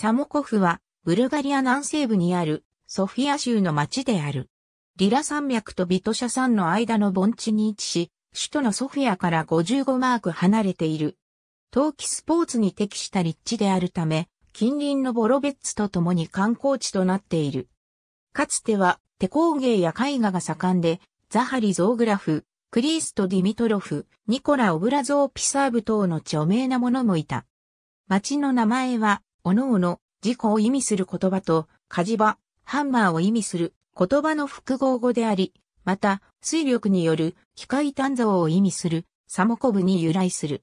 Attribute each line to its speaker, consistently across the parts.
Speaker 1: サモコフは、ブルガリア南西部にある、ソフィア州の町である。リラ山脈とビトシャ山の間の盆地に位置し、首都のソフィアから55マーク離れている。冬季スポーツに適した立地であるため、近隣のボロベッツと共に観光地となっている。かつては手工芸や絵画が盛んで、ザハリ・ゾーグラフ、クリースト・ディミトロフ、ニコラ・オブラゾー・ピサーブ等の著名なものもいた。町の名前はおのおの、事故を意味する言葉と、火事場、ハンマーを意味する言葉の複合語であり、また、水力による機械炭造を意味する、サモコブに由来する。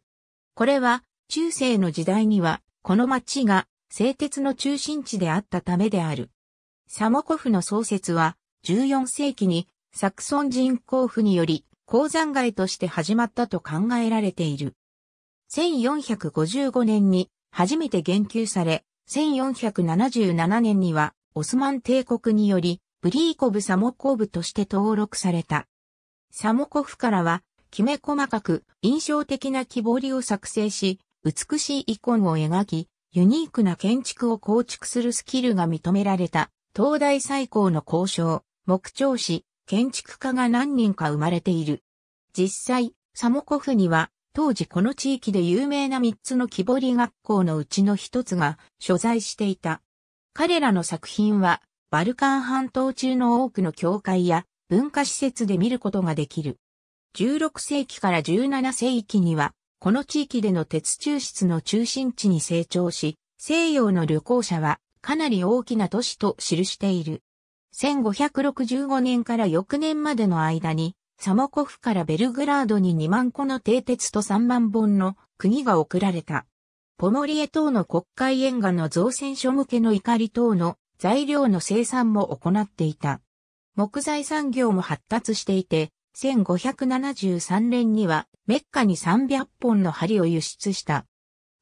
Speaker 1: これは、中世の時代には、この町が製鉄の中心地であったためである。サモコフの創設は、14世紀にサクソン人交付により、鉱山街として始まったと考えられている。1455年に初めて言及され、1477年にはオスマン帝国によりブリーコブ・サモコブとして登録された。サモコフからは、きめ細かく印象的な木彫りを作成し、美しいイコンを描き、ユニークな建築を構築するスキルが認められた、東大最高の交渉、木彫師、建築家が何人か生まれている。実際、サモコフには当時この地域で有名な3つの木彫り学校のうちの1つが所在していた。彼らの作品は、バルカン半島中の多くの教会や文化施設で見ることができる。16世紀から17世紀には、この地域での鉄柱室の中心地に成長し、西洋の旅行者はかなり大きな都市と記している。1565年から翌年までの間に、サモコフからベルグラードに2万個の停鉄と3万本の釘が送られた。ポモリエ等の国会沿岸の造船所向けの怒り等の材料の生産も行っていた。木材産業も発達していて、1573年にはメッカに300本の針を輸出した。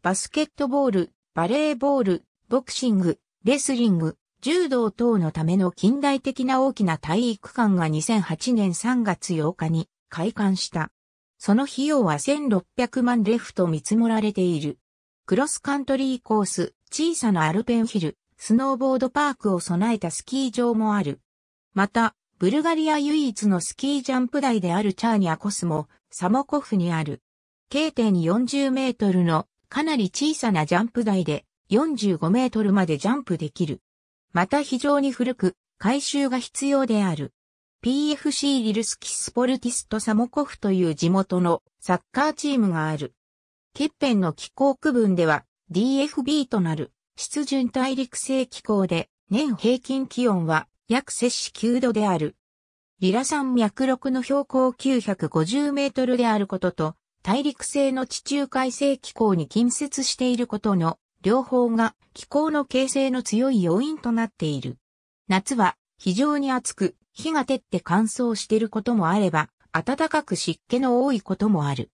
Speaker 1: バスケットボール、バレーボール、ボクシング、レスリング、柔道等のための近代的な大きな体育館が2008年3月8日に開館した。その費用は1600万レフと見積もられている。クロスカントリーコース、小さなアルペンヒル、スノーボードパークを備えたスキー場もある。また、ブルガリア唯一のスキージャンプ台であるチャーニャコスもサモコフにある。K.40 メートルのかなり小さなジャンプ台で45メートルまでジャンプできる。また非常に古く、改修が必要である。PFC リルスキスポルティストサモコフという地元のサッカーチームがある。ケッペンの気候区分では DFB となる湿潤大陸性気候で年平均気温は約摂氏9度である。リラ山脈六の標高950メートルであることと大陸性の地中海性気候に近接していることの両方が気候の形成の強い要因となっている。夏は非常に暑く、日が照って乾燥していることもあれば、暖かく湿気の多いこともある。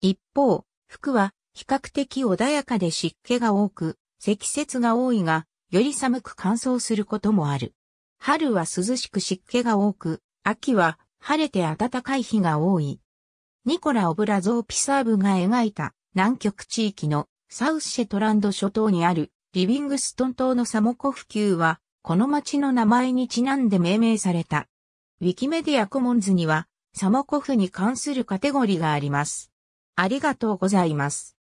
Speaker 1: 一方、服は比較的穏やかで湿気が多く、積雪が多いが、より寒く乾燥することもある。春は涼しく湿気が多く、秋は晴れて暖かい日が多い。ニコラ・オブラゾー・ピサーブが描いた南極地域のサウスシェトランド諸島にあるリビングストン島のサモコフ級は、この町の名前にちなんで命名された。ウィキメディアコモンズには、サモコフに関するカテゴリーがあります。ありがとうございます。